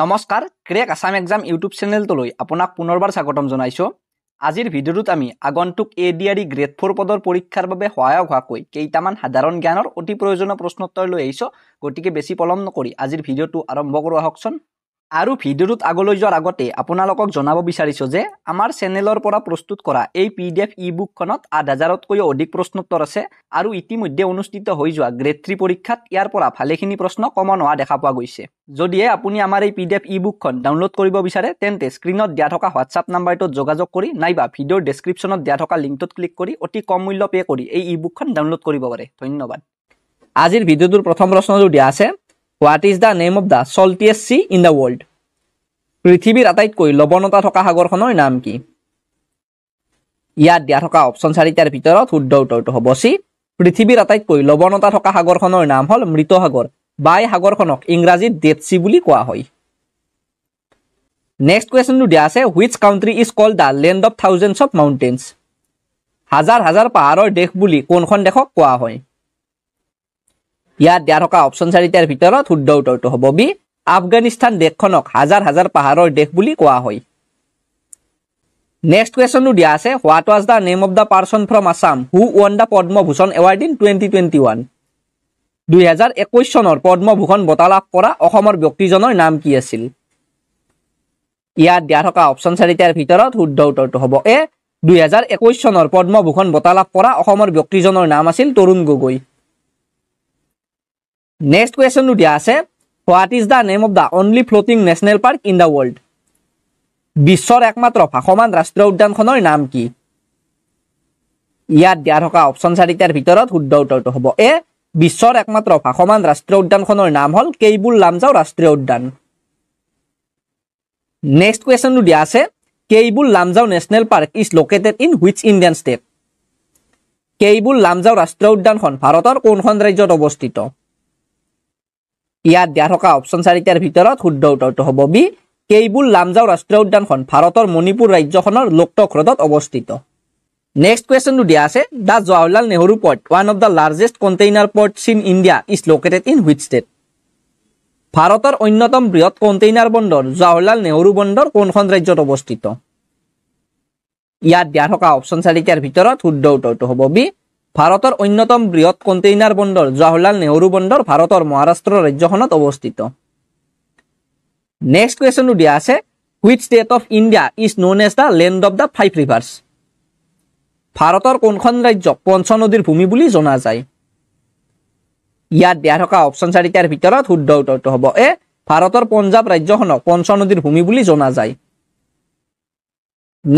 নমস্কাৰ crack Assam exam YouTube চেনেলটোলৈ আপোনাক পুনৰবাৰ স্বাগতম জনাইছোঁ আজিৰ ভিডিঅ'টোত আমি আগন্তুক A D R E grade four পদৰ পৰীক্ষাৰ বাবে সহায়ক হোৱাকৈ কেইটামান সাধাৰণ জ্ঞানৰ অতি প্ৰয়োজনীয় প্ৰশ্নোত্তৰ লৈ আহিছোঁ গতিকে বেছি পলম নকৰি আজিৰ ভিডিঅ'টো আৰম্ভ কৰোঁ আৰু ভিডিঅ'টোত আগলৈ যোৱাৰ আগতে আপোনালোকক জনাব বিচাৰিছোঁ যে আমাৰ চেনেলৰ পৰা প্ৰস্তুত কৰা এই পি ডি এফ ই বুকখনত আঠ হাজাৰতকৈও অধিক প্ৰশ্নোত্তৰ আছে আৰু ইতিমধ্যে অনুষ্ঠিত হৈ যোৱা গ্ৰেড থ্ৰী পৰীক্ষাত ইয়াৰ পৰা ভালেখিনি প্ৰশ্ন কমন হোৱা দেখা পোৱা গৈছে যদিহে আপুনি আমাৰ এই পি ডি এফ ই বুকখন ডাউনলোড কৰিব বিচাৰে তেন্তে স্ক্ৰীণত দিয়া থকা হোৱাটছআপ নাম্বাৰটোত যোগাযোগ কৰি নাইবা ভিডিঅ'ৰ ডেছক্ৰিপশ্যনত দিয়া থকা লিংকটোত ক্লিক কৰি অতি কম মূল্য পে' কৰি এই ই বুকখন ডাউনলোড কৰিব পাৰে ধন্যবাদ আজিৰ ভিডিঅ'টোৰ প্ৰথম প্ৰশ্নটো দিয়া আছে what is the name of the saltiest sea in the world পৃথিৱীৰ আটাইতকৈ লৱণতা থকা সাগৰখনৰ নাম কি ইয়াত দিয়া থকা অপশ্যন চাৰিটাৰ ভিতৰত শুদ্ধ উত্তৰটো হ'ব চি পৃথিৱীৰ আটাইতকৈ লৱণতা থকা সাগৰখনৰ নাম হ'ল মৃত সাগৰ বা এই সাগৰখনক ইংৰাজীত ডেথ চি বুলি কোৱা হয় নেক্সট কুৱেশ্যনটো দিয়া আছে which country is called the land of thousands of mountains হাজাৰ হাজাৰ পাহাৰৰ দেশ বুলি কোনখন দেশক কোৱা হয় ইয়াত দিয়া থকা অপশ্যন চাৰিটাৰ ভিতৰত শুদ্ধ উত্তৰটো হ'ব বি আফগানিস্তান দেশখনক হাজাৰ হাজাৰ পাহাৰৰ দেশ বুলি কোৱা হয় নেক্সট কুৱেশ্যনটো দিয়া আছে what was the name of the person from Assam who won the Padma Bhushan award in twenty twenty one দুহেজাৰ একৈছ চনৰ পদ্মভূষণ বঁটা লাভ কৰা অসমৰ ব্যক্তিজনৰ নাম কি আছিল ইয়াত দিয়া থকা অপশ্যন চাৰিটাৰ ভিতৰত শুদ্ধ উত্তৰটো হ'ব এ দুহেজাৰ একৈছ চনৰ পদ্মভূষণ বঁটা লাভ কৰা অসমৰ ব্যক্তিজনৰ নাম আছিল তৰুণ গগৈ নেক্সট কুৱেশ্যনটো দিয়া আছে what is the name of the only floating national park in the world বিশ্বৰ একমাত্ৰ ভাসমান ৰাষ্ট্ৰীয় উদ্যানখনৰ নাম কি ইয়াত দিয়া থকা অপশ্যন চাৰিটাৰ ভিতৰত শুদ্ধ উত্তৰটো হ'ব এ বিশ্বৰ একমাত্ৰ ভাসমান ৰাষ্ট্ৰীয় উদ্যানখনৰ নাম হ'ল কেইবুল লামজাও ৰাষ্ট্ৰীয় উদ্যান নেক্সট কুৱেশ্যনটো দিয়া আছে Keibul Lamjao national park is located in which Indian state Keibul Lamjao ৰাষ্ট্ৰীয় উদ্যানখন ভাৰতৰ কোনখন ৰাজ্যত অৱস্থিত ইয়াত দিয়া থকা অপশ্যন চাৰিটাৰ ভিতৰত শুদ্ধ উত্তৰটো হ'ব বি কেইবুল লামজাও ৰাষ্ট্ৰীয় উদ্যানখন ভাৰতৰ মণিপুৰ ৰাজ্যখনৰ লোকটক হ্ৰদত অৱস্থিত নেক্সট কুৱেশ্যনটো দিয়া আছে the Jawaharlal Nehru port one of the largest container ports in India is located in which state ভাৰতৰ অন্যতম বৃহৎ কণ্টেইনাৰ বন্দৰ জৱাহৰলাল নেহৰু বন্দৰ কোনখন ৰাজ্যত অৱস্থিত ইয়াত দিয়া থকা অপশ্যন চাৰিটাৰ ভিতৰত শুদ্ধ উত্তৰটো হ'ব বি ভাৰতৰ অন্যতম বৃহৎ কণ্টেইনাৰ বন্দৰ জৱাহৰলাল নেহৰু বন্দৰ ভাৰতৰ মহাৰাষ্ট্ৰ ৰাজ্যখনত অৱস্থিত নেক্সট কুৱেশ্যনটো দিয়া আছে which state of India is known as the land of the five rivers ভাৰতৰ কোনখন ৰাজ্য পঞ্চ নদীৰ ভূমি বুলি জনা যায় ইয়াত দিয়া থকা অপশ্যন চাৰিটাৰ ভিতৰত শুদ্ধ উত্তৰটো হ'ব এ ভাৰতৰ পঞ্জাৱ ৰাজ্যখনক পঞ্চ নদীৰ ভূমি বুলি জনা যায়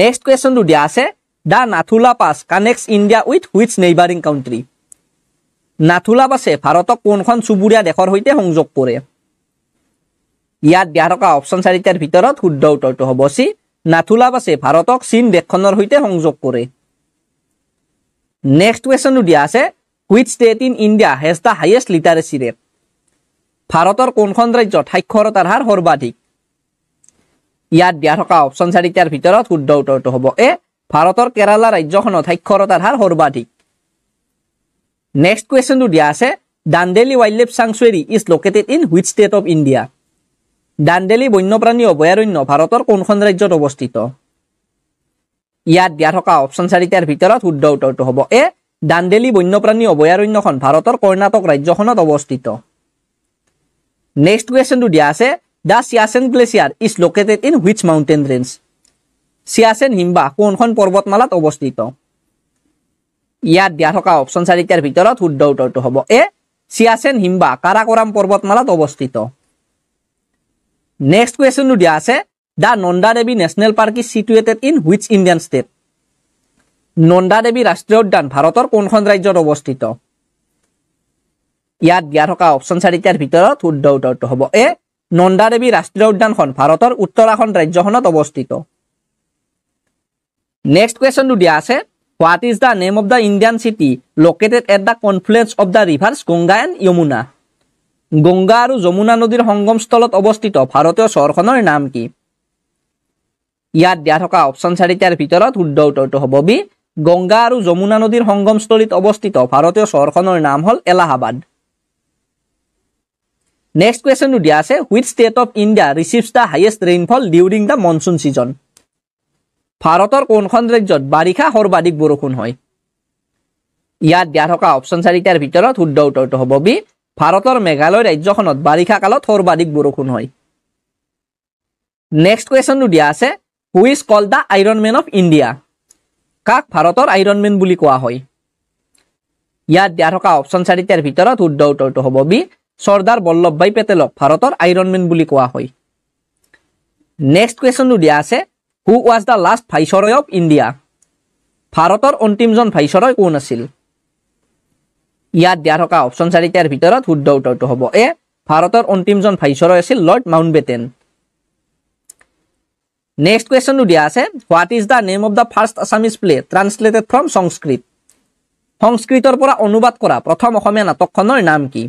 নেক্সট কুৱেশ্যনটো দিয়া আছে the Nathula pass connects India with which neighbouring country Nathula পাছে ভাৰতক কোনখন চুবুৰীয়া দেশৰ সৈতে সংযোগ কৰে ইয়াত দিয়া থকা অপশ্যন চাৰিটাৰ ভিতৰত শুদ্ধ উত্তৰটো হ'ব চি নাথুলা পাছে ভাৰতক চীন দেশখনৰ সৈতে সংযোগ কৰে নেক্সট কুৱেশ্যনটো দিয়া আছে which state in India has the highest literacy rate ভাৰতৰ কোনখন ৰাজ্যত সাক্ষৰতাৰ হাৰ সৰ্বাধিক ইয়াত দিয়া থকা অপশ্যন চাৰিটাৰ ভিতৰত শুদ্ধ উত্তৰটো হ'ব এ ভাৰতৰ কেৰালা ৰাজ্যখনত সাক্ষৰতাৰ হাৰ সৰ্বাধিক নেক্সট কুৱেশ্যনটো দিয়া আছে Dandeli wildlife sanctuary is located in which state of India Dandeli বন্যপ্ৰাণী অভয়াৰণ্য ভাৰতৰ কোনখন ৰাজ্যত অৱস্থিত ইয়াত দিয়া থকা অপশ্যন চাৰিটাৰ ভিতৰত শুদ্ধ উত্তৰটো হ'ব এ দাণ্ডেলি বন্যপ্ৰাণী অভয়াৰণ্যখন ভাৰতৰ কৰ্ণাটক ৰাজ্যখনত অৱস্থিত নেক্সট কুৱেশ্যনটো দিয়া আছে the Siachen glacier is located in which mountain range Siachen হিমবাহ কোনখন পৰ্বতমালাত অৱস্থিত ইয়াত দিয়া থকা অপশ্যন চাৰিটাৰ ভিতৰত শুদ্ধ উত্তৰটো হ'ব এ চিয়াচেন হিমবাহ কাৰাকৰাম পৰ্বতমালাত অৱস্থিত নেক্সট কুৱেশ্যনটো দিয়া আছে the Nanda Devi national park is situated in which Indian state Nanda Devi ৰাষ্ট্ৰীয় উদ্যান ভাৰতৰ কোনখন ৰাজ্যত অৱস্থিত ইয়াত দিয়া থকা অপশ্যন চাৰিটাৰ ভিতৰত শুদ্ধ উত্তৰটো হ'ব এ নন্দা দেৱী ৰাষ্ট্ৰীয় উদ্যানখন ভাৰতৰ উত্তৰাখণ্ড ৰাজ্যখনত অৱস্থিত নেক্সট কুৱেশ্যনটো দিয়া আছে what is the name of the Indian city located at the confluence of the rivers Ganga and Yamuna Ganga আৰু যমুনা নদীৰ সংগমস্থলত অৱস্থিত ভাৰতীয় চহৰখনৰ নাম কি ইয়াত দিয়া থকা অপশ্যন চাৰিটাৰ ভিতৰত শুদ্ধ উত্তৰটো হ'ব বি গংগা আৰু যমুনা নদীৰ সংগমস্থলীত অৱস্থিত ভাৰতীয় চহৰখনৰ নাম হ'ল এলাহাবাদ নেক্সট কুৱেশ্যনটো দিয়া আছে which state of India receives the highest rainfall during the monsoon season ভাৰতৰ কোনখন ৰাজ্যত বাৰিষা সৰ্বাধিক বৰষুণ হয় ইয়াত দিয়া থকা অপশ্যন চাৰিটাৰ ভিতৰত শুদ্ধ উত্তৰটো হ'ব বি ভাৰতৰ মেঘালয় ৰাজ্যখনত বাৰিষা কালত সৰ্বাধিক বৰষুণ হয় নেক্সট কুৱেশ্যনটো দিয়া আছে who is called the iron man of India কাক ভাৰতৰ আইৰণ মেন বুলি কোৱা হয় ইয়াত দিয়া থকা অপশ্যন চাৰিটাৰ ভিতৰত শুদ্ধ উত্তৰটো হ'ব বি চৰ্দাৰ বল্লভ ভাই পেটেলক ভাৰতৰ আইৰণ মেন বুলি কোৱা হয় নেক্সট কুৱেশ্যনটো দিয়া আছে who was the last viceroy of India ভাৰতৰ অন্তিমজন ভাইচৰয় কোন আছিল ইয়াত দিয়া থকা অপশ্যন চাৰিটাৰ ভিতৰত শুদ্ধ উত্তৰটো হ'ব এ ভাৰতৰ অন্তিমজন ভাইচৰয় আছিল লৰ্ড মাউণ্ট বেটেন নেক্সট কুৱেশ্যনটো দিয়া আছে what is the name of the first Assamese play translated from Sanskrit সংস্কৃতৰ পৰা অনুবাদ কৰা প্ৰথম অসমীয়া নাটকখনৰ নাম কি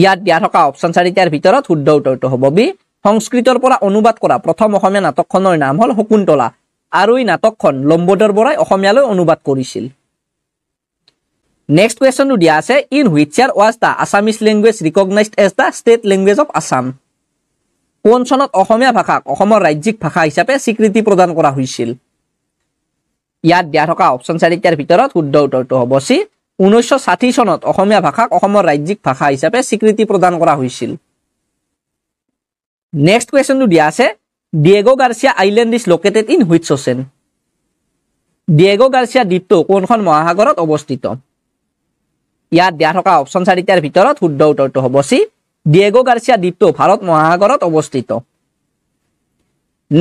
ইয়াত দিয়া থকা অপশ্যন চাৰিটাৰ ভিতৰত শুদ্ধ উত্তৰটো হ'ব বি সংস্কৃতৰ পৰা অনুবাদ কৰা প্ৰথম অসমীয়া নাটকখনৰ নাম হ'ল শকুন্তলা আৰু এই নাটকখন লম্বোদৰ বৰাই অসমীয়ালৈ অনুবাদ কৰিছিল নেক্সট কুৱেশ্যনটো দিয়া আছে in which year was the Assamese language recognise as the state language of Assam কোন চনত অসমীয়া ভাষাক অসমৰ ৰাজ্যিক ভাষা হিচাপে স্বীকৃতি প্ৰদান কৰা হৈছিল ইয়াত দিয়া থকা অপশ্যন চাৰিটাৰ ভিতৰত শুদ্ধ উত্তৰটো হ'ব চি ঊনৈছশ ষাঠি চনত অসমীয়া ভাষাক অসমৰ ৰাজ্যিক ভাষা হিচাপে স্বীকৃতি প্ৰদান কৰা হৈছিল নেক্সট কুৱেশ্যনটো দিয়া আছে Diego Garcia island is located in which ocean Diego Garcia দ্বীপটো কোনখন মহাসাগৰত অৱস্থিত ইয়াত দিয়া থকা অপশ্যন চাৰিটাৰ ভিতৰত শুদ্ধ উত্তৰটো হ'ব চি ডিয়েগ' গাৰ্চিয়া দ্বীপটো ভাৰত মহাসাগৰত অৱস্থিত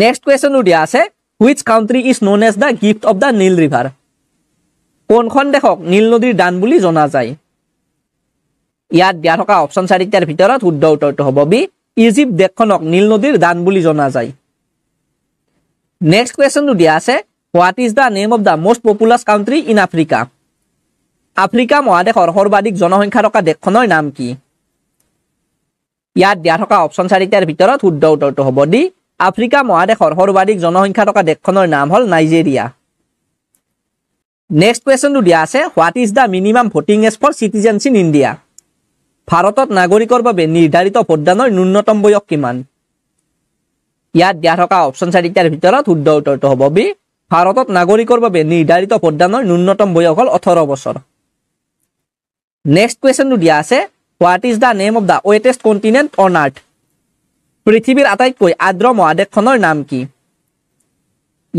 নেক্সট কুৱেশ্যনটো দিয়া আছে which country is known as the gift of the Nile river কোনখন দেশক নীল নদীৰ দান বুলি জনা যায় ইয়াত দিয়া থকা অপশ্যন চাৰিটাৰ ভিতৰত শুদ্ধ উত্তৰটো হ'ব বি ইজিপ্ত দেশখনক নীল নদীৰ দান বুলি জনা যায় নেক্সট কুৱেশ্যনটো দিয়া আছে what is the name of the most popular country in Africa Africa মহাদেশৰ সৰ্বাধিক জনসংখ্যা থকা দেশখনৰ নাম কি ইয়াত দিয়া থকা অপশ্যন চাৰিটাৰ ভিতৰত শুদ্ধ উত্তৰটো হ'ব দি আফ্ৰিকা মহাদেশৰ সৰ্বাধিক জনসংখ্যা থকা দেশখনৰ নাম হ'ল নাইজেৰিয়া নেক্সট কুৱেশ্যনটো দিয়া আছে what is the minimum voting age for citizenship in India ভাৰতত নাগৰিকৰ বাবে নিৰ্ধাৰিত ভোটদানৰ ন্যূনতম বয়স কিমান ইয়াত দিয়া থকা অপশ্যন চাৰিটাৰ ভিতৰত শুদ্ধ উত্তৰটো হ'ব বি ভাৰতত নাগৰিকৰ বাবে নিৰ্ধাৰিত ভোটদানৰ ন্যূনতম বয়স হ'ল ওঠৰ বছৰ নেক্সট কুৱেশ্যনটো দিয়া আছে what is the name of the wettest continent on earth পৃথিৱীৰ আটাইতকৈ আদ্ৰ মহাদেশখনৰ নাম কি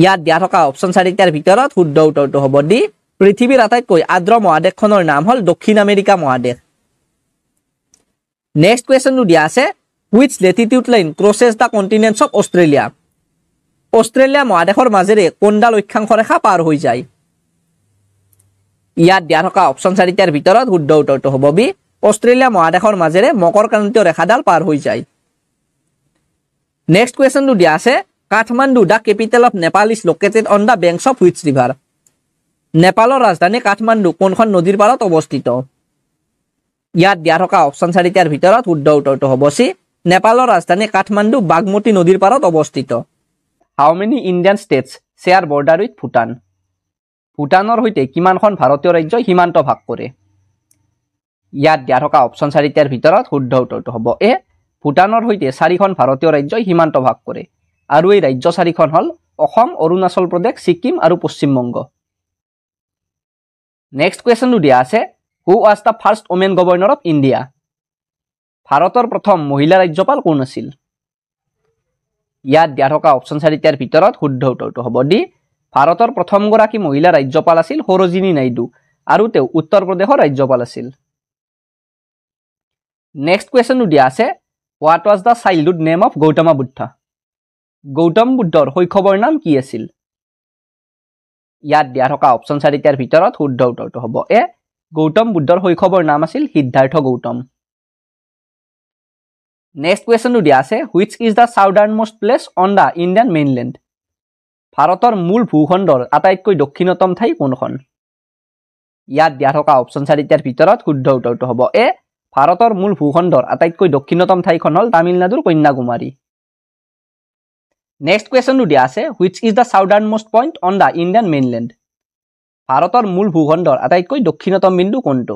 ইয়াত দিয়া থকা অপশ্যন চাৰিটাৰ ভিতৰত শুদ্ধ উত্তৰটো হ'ব দি পৃথিৱীৰ আটাইতকৈ আদ্ৰ মহাদেশখনৰ নাম হ'ল দক্ষিণ আমেৰিকা মহাদেশ নেক্সট কুৱেশ্যনটো দিয়া আছে which latitude line crosses the continents of Australia Australia মহাদেশৰ মাজেৰে কোনডাল অক্ষাংশ ৰেখা পাৰ হৈ যায় ইয়াত দিয়া থকা অপশ্যন চাৰিটাৰ ভিতৰত শুদ্ধ উত্তৰটো হ'ব বি অষ্ট্ৰেলিয়া মহাদেশৰ মাজেৰে মকৰ কান্তীয় ৰেখাডাল পাৰ হৈ যায় নেক্সট কুৱেশ্যনটো দিয়া আছে Kathmandu the capital of Nepal is located on the banks of which river নেপালৰ ৰাজধানী কাঠমাণ্ডু কোনখন নদীৰ পাৰত অৱস্থিত ইয়াত দিয়া থকা অপশ্যন চাৰিটাৰ ভিতৰত শুদ্ধ উত্তৰটো হ'ব চি নেপালৰ ৰাজধানী কাঠমাণ্ডু বাগমতী নদীৰ পাৰত অৱস্থিত how many Indian states share border with Bhutan ভূটানৰ সৈতে কিমানখন ভাৰতীয় ৰাজ্যই সীমান্ত ভাগ কৰে ইয়াত দিয়া থকা অপশ্যন চাৰিটাৰ ভিতৰত শুদ্ধ উত্তৰটো হ'ব এ ভূটানৰ সৈতে চাৰিখন ভাৰতীয় ৰাজ্যই সীমান্ত ভাগ কৰে আৰু এই ৰাজ্য চাৰিখন হ'ল অসম অৰুণাচল প্ৰদেশ ছিকিম আৰু পশ্চিমবংগ নেক্সট কুৱেশ্যনটো দিয়া আছে who was the first women governor of India ভাৰতৰ প্ৰথম মহিলা ৰাজ্যপাল কোন আছিল ইয়াত দিয়া থকা অপশ্যন চাৰিটাৰ ভিতৰত শুদ্ধ উত্তৰটো হ'ব দি ভাৰতৰ প্ৰথমগৰাকী মহিলা ৰাজ্যপাল আছিল সৰোজিনী নাইডু আৰু তেওঁ উত্তৰ প্ৰদেশৰ ৰাজ্যপাল আছিল নেক্সট কুৱেশ্যনটো দিয়া আছে what was the childhood name of Gautama Buddha Gautam বুদ্ধৰ শৈশৱৰ নাম কি আছিল ইয়াত দিয়া থকা অপশ্যন চাৰিটাৰ ভিতৰত শুদ্ধ উত্তৰটো হ'ব এ গৌতম বুদ্ধৰ শৈশৱৰ নাম আছিল সিদ্ধাৰ্থ গৌতম নেক্সট কুৱেশ্যনটো দিয়া আছে which is the southernmost place on the Indian mainland ভাৰতৰ মূল ভূখণ্ডৰ আটাইতকৈ দক্ষিণতম ঠাই কোনখন ইয়াত দিয়া থকা অপশ্যন চাৰিটাৰ ভিতৰত শুদ্ধ উত্তৰটো হ'ব এ ভাৰতৰ মূল ভূখণ্ডৰ আটাইতকৈ দক্ষিণতম ঠাইখন হ'ল তামিলনাডুৰ কন্যাকুমাৰী নেক্সট কুৱেশ্যনটো দিয়া আছে which is the southernmost point on the Indian mainland ভাৰতৰ মূল ভূখণ্ডৰ আটাইতকৈ দক্ষিণতম বিন্দু কোনটো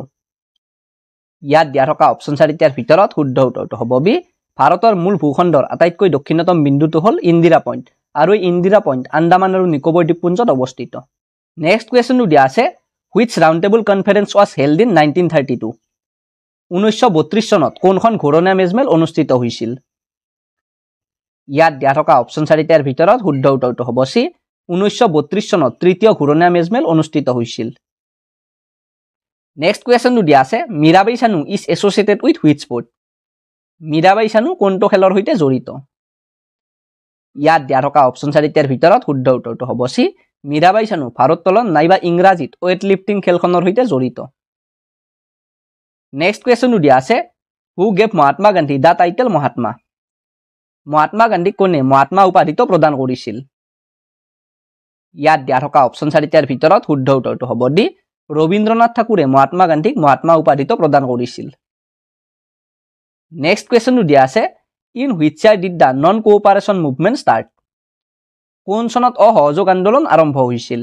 ইয়াত দিয়া থকা অপচন চাৰিটাৰ ভিতৰত শুদ্ধ উত্তৰটো হ'ব বি ভাৰতৰ মূল ভূখণ্ডৰ আটাইতকৈ দক্ষিণতম বিন্দুটো হ'ল ইন্দিৰা পইণ্ট আৰু এই ইন্দিৰা পইণ্ট আন্দামান আৰু নিকোবৰ দ্বীপপুঞ্জত অৱস্থিত নেক্সট কুৱেশ্যনটো দিয়া আছে which round table conference was held in nineteen thirty two ঊনৈছশ বত্ৰিছ চনত কোনখন ঘূৰণীয়া মেজমেল অনুষ্ঠিত হৈছিল ইয়াত দিয়া থকা অপশ্যন চাৰিটাৰ ভিতৰত শুদ্ধ উত্তৰটো হ'ব চি ঊনৈশ চনত তৃতীয় ঘূৰণীয়া মেজমেল অনুষ্ঠিত হৈছিল নেক্সট কুৱেশ্যনটো দিয়া আছে Mirabai Chanu is associated with which sport Mirabai Chanu কোনটো খেলৰ সৈতে জড়িত ইয়াত দিয়া থকা অপশ্যন চাৰিটাৰ ভিতৰত শুদ্ধ উত্তৰটো হ'ব চি মীৰাবাই চানু ভাৰোত্তোলন নাইবা ইংৰাজীত ৱেইট লিফটিং খেলখনৰ সৈতে জড়িত নেক্সট কুৱেশ্যনটো দিয়া আছে who gave Mahatma Gandhi the title Mahatma Mahatma গান্ধীক কোনে মহাত্মা উপাধিটো প্ৰদান কৰিছিল ইয়াত দিয়া থকা অপশ্যন চাৰিটাৰ ভিতৰত শুদ্ধ উত্তৰটো হ'ব দি ৰবীন্দ্ৰনাথ ঠাকুৰে মহাত্মা গান্ধীক মহাত্মা উপাধিটো প্ৰদান কৰিছিল নেক্সট কুৱেশ্যনটো দিয়া আছে in which year did the non cooperation movement start কোন চনত অসহযোগ আন্দোলন আৰম্ভ হৈছিল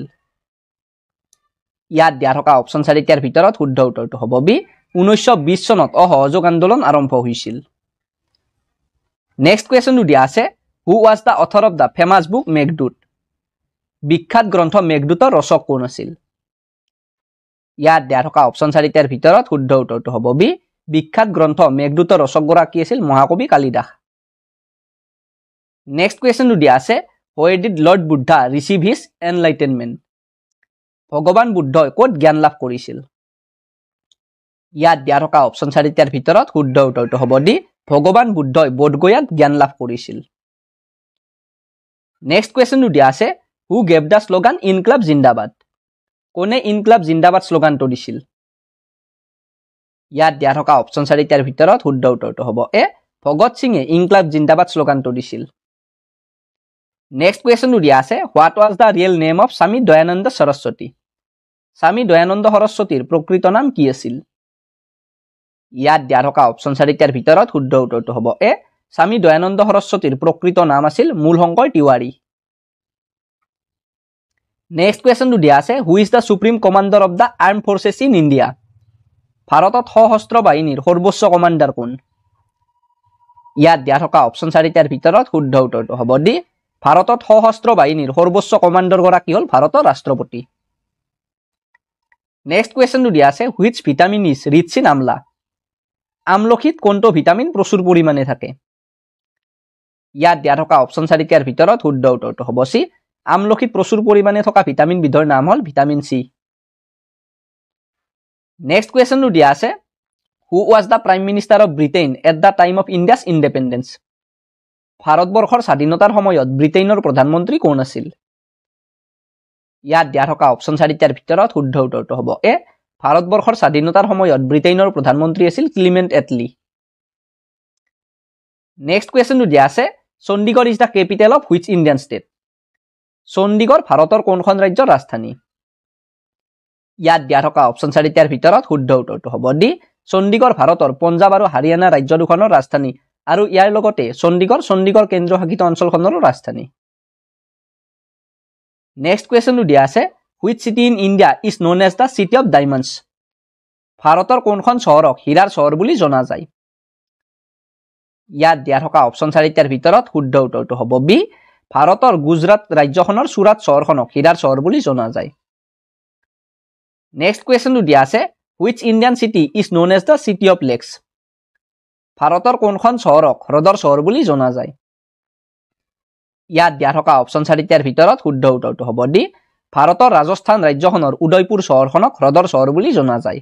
ইয়াত দিয়া থকা অপশ্যন চাৰিটাৰ ভিতৰত শুদ্ধ উত্তৰটো হ'ব বি ঊনৈছশ বিছ চনত অসহযোগ আন্দোলন আৰম্ভ হৈছিল নেক্সট কুৱেশ্যনটো দিয়া আছে who was the author of the famous book Meghdoot বিখ্যাত গ্ৰন্থ মেঘদূত ৰচক কোন আছিল ইয়াত দিয়া থকা অপশ্যন চাৰিটাৰ ভিতৰত শুদ্ধ উত্তৰটো হ'ব বি বিখ্যাত গ্ৰন্থ মেঘদূত ৰচক গৰাকী আছিল মহাকবি কালিদাস নেক্সট কুৱেশ্যনটো দিয়া আছে where did lord Buddha receive his enlightenment ভগৱান বুদ্ধই ক'ত জ্ঞান লাভ কৰিছিল ইয়াত দিয়া থকা অপশ্যন চাৰিটাৰ ভিতৰত শুদ্ধ উত্তৰটো হ'ব দি ভগৱান বুদ্ধই বোধগয়াত জ্ঞান লাভ কৰিছিল নেক্সট কুৱেশ্যনটো দিয়া আছে হু গেভ দ্য শ্লোগান ক্লাব জিন্দাবাদ কোনে ইন ক্লাব জিন্দাবাদ শ্লোগানটো দিছিল ইয়াত দিয়া থকা অপশ্যন চাৰিটাৰ ভিতৰত শুদ্ধ উত্তৰটো হ'ব এ ভগত সিঙে ইন ক্লাব জিন্দাবাদ শ্লোগানটো দিছিল নেক্সট কুৱেশ্যনটো দিয়া আছে what was the real name of Swami Dayanand Saraswati স্বামী দয়ানন্দ সৰস্বতীৰ প্ৰকৃত নাম কি আছিল ইয়াত দিয়া থকা অপশ্যন চাৰিটাৰ ভিতৰত শুদ্ধ উত্তৰটো হ'ব এ স্বামী দয়ানন্দ সৰস্বতীৰ প্ৰকৃত নাম আছিল মূল শংকৰ তিৱাৰী নেক্সট কুৱেশ্যনটো দিয়া আছে who is the supreme commander of the armed forces in India ভাৰতত সশস্ত্ৰ বাহিনীৰ সৰ্বোচ্চ কমাণ্ডাৰ কোন ইয়াত দিয়া থকা অপশ্যন চাৰিটাৰ ভিতৰত শুদ্ধ উত্তৰটো হ'ব দি ভাৰতত সশস্ত্ৰ বাহিনীৰ সৰ্বোচ্চ কমাণ্ডাৰগৰাকী হ'ল ভাৰতৰ ৰাষ্ট্ৰপতি নেক্সট কুৱেশ্যনটো দিয়া আছে which vitamin is rich in amla আমলখিত কোনটো ভিটামিন প্ৰচুৰ পৰিমাণে থাকে ইয়াত দিয়া থকা অপশ্যন চাৰিটাৰ ভিতৰত শুদ্ধ উত্তৰটো হ'ব চি আমলখিত প্ৰচুৰ পৰিমাণে থকা ভিটামিন বিধৰ নাম হ'ল ভিটামিন চি নেক্সট কুৱেশ্যনটো দিয়া আছে who was the prime minister of Britain at the time of India's independence ভাৰতবৰ্ষৰ স্বাধীনতাৰ সময়ত ব্ৰিটেইনৰ প্ৰধানমন্ত্ৰী কোন আছিল ইয়াত দিয়া থকা অপশ্যন চাৰিটাৰ ভিতৰত শুদ্ধ উত্তৰটো হ'ব এ ভাৰতবৰ্ষৰ স্বাধীনতাৰ সময়ত ব্ৰিটেইনৰ প্ৰধানমন্ত্ৰী আছিল ক্লিমেণ্ট এটলি নেক্সট কুৱেশ্যনটো দিয়া আছে Chandigarh is the capital of which Indian state Chandigarh ভাৰতৰ কোনখন ৰাজ্যৰ ৰাজধানী ইয়াত দিয়া থকা অপশ্যন চাৰিটাৰ ভিতৰত শুদ্ধ উত্তৰটো হ'ব দি চণ্ডীগড় ভাৰতৰ পঞ্জাৱ আৰু হাৰিয়ানা ৰাজ্য দুখনৰ ৰাজধানী আৰু ইয়াৰ লগতে চণ্ডীগড় চণ্ডীগড় কেন্দ্ৰীয় শাসিত অঞ্চলখনৰো ৰাজধানী নেক্সট কুৱেশ্যনটো দিয়া আছে which city in India is known as the city of diamonds ভাৰতৰ কোনখন চহৰক হীৰাৰ চহৰ বুলি জনা যায় ইয়াত দিয়া থকা অপশ্যন চাৰিটাৰ ভিতৰত শুদ্ধ উত্তৰটো হ'ব বি ভাৰতৰ গুজৰাট ৰাজ্যখনৰ চুৰাট চহৰখনক হীৰাৰ চহৰ বুলি জনা যায় নেক্সট কুৱেশ্যনটো দিয়া আছে which Indian city is known as the city of lakes ভাৰতৰ কোনখন চহৰক হ্ৰদৰ চহৰ বুলি জনা যায় ইয়াত দিয়া থকা অপশ্যন চাৰিটাৰ ভিতৰত শুদ্ধ উত্তৰটো হ'ব দি ভাৰতৰ ৰাজস্থান ৰাজ্যখনৰ উদয়পুৰ চহৰখনক হ্ৰদৰ চহৰ বুলি জনা যায়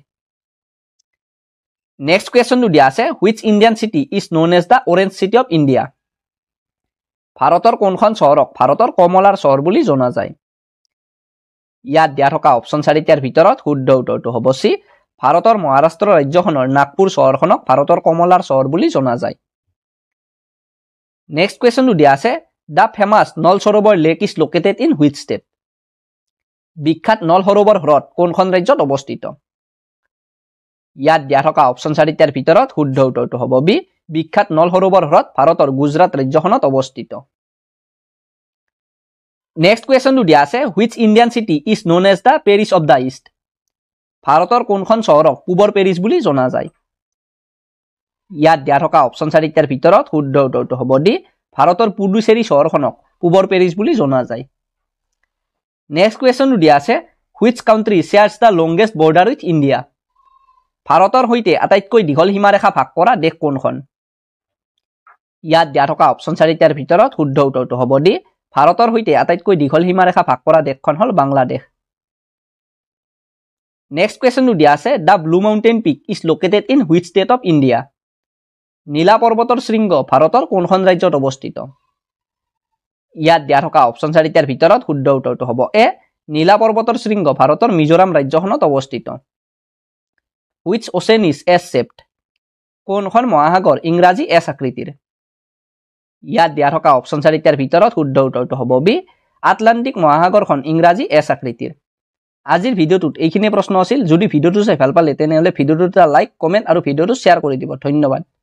নেক্সট কুৱেশ্যনটো দিয়া আছে which Indian city is known as the orange city of India ভাৰতৰ কোনখন চহৰক ভাৰতৰ কমলাৰ চহৰ বুলি জনা যায় ইয়াত দিয়া থকা অপশ্যন চাৰিটাৰ ভিতৰত শুদ্ধ উত্তৰটো হ'ব চি ভাৰতৰ মহাৰাষ্ট্ৰ ৰাজ্যখনৰ নাগপুৰ চহৰখনক ভাৰতৰ কমলাৰ চহৰ বুলি জনা যায় নেক্সট কুৱেশ্যনটো দিয়া আছে the famous Nal Sarovar lake is located in which state বিখ্যাত নল সৰোবৰ হ্ৰদ কোনখন ৰাজ্যত অৱস্থিত ইয়াত দিয়া থকা অপশ্যন চাৰিটাৰ ভিতৰত শুদ্ধ উত্তৰটো হ'ব বি বিখ্যাত নল সৰোবৰ হ্ৰদ ভাৰতৰ গুজৰাট ৰাজ্যখনত অৱস্থিত নেক্সট কুৱেশ্যনটো দিয়া আছে which Indian city is known as the Paris of the east ভাৰতৰ কোনখন চহৰক পূবৰ পেৰিছ বুলি জনা যায় ইয়াত দিয়া থকা অপশ্যন চাৰিটাৰ ভিতৰত শুদ্ধ উত্তৰটো হ'ব দি ভাৰতৰ পুডুচেৰী চহৰখনক পূবৰ পেৰিছ বুলি জনা যায় নেক্সট কুৱেশ্যনটো দিয়া আছে which country shares the longest border with India ভাৰতৰ সৈতে আটাইতকৈ দীঘল সীমাৰেখা ভাগ কৰা দেশ কোনখন ইয়াত দিয়া থকা অপশ্যন চাৰিটাৰ ভিতৰত শুদ্ধ উত্তৰটো হ'ব দি ভাৰতৰ সৈতে আটাইতকৈ দীঘল সীমাৰেখা ভাগ কৰা দেশখন হ'ল বাংলাদেশ নেক্সট কুৱেশ্যনটো দিয়া আছে the Blue Mountain peak is located in which state of India নীলা পৰ্বতৰ শৃংগ ভাৰতৰ কোনখন ৰাজ্যত অৱস্থিত ইয়াত দিয়া থকা অপশ্যন চাৰিটাৰ ভিতৰত শুদ্ধ উত্তৰটো হ'ব এ নীলা পৰ্বতৰ শৃংগ ভাৰতৰ মিজোৰাম ৰাজ্যখনত অৱস্থিত which ocean is S shaped কোনখন মহাসাগৰ ইংৰাজী এছ আকৃতিৰ ইয়াত দিয়া থকা অপশ্যন চাৰিটাৰ ভিতৰত শুদ্ধ উত্তৰটো হ'ব বি আটলাণ্টিক মহাসাগৰখন ইংৰাজী এছ আকৃতিৰ আজিৰ ভিডিঅ'টোত এইখিনিয়ে প্ৰশ্ন আছিল যদি ভিডিঅ'টো চাই ভাল পালে তেনেহ'লে ভিডিঅ'টো এটা লাইক কমেণ্ট আৰু ভিডিঅ'টো শ্বেয়াৰ কৰি দিব ধন্যবাদ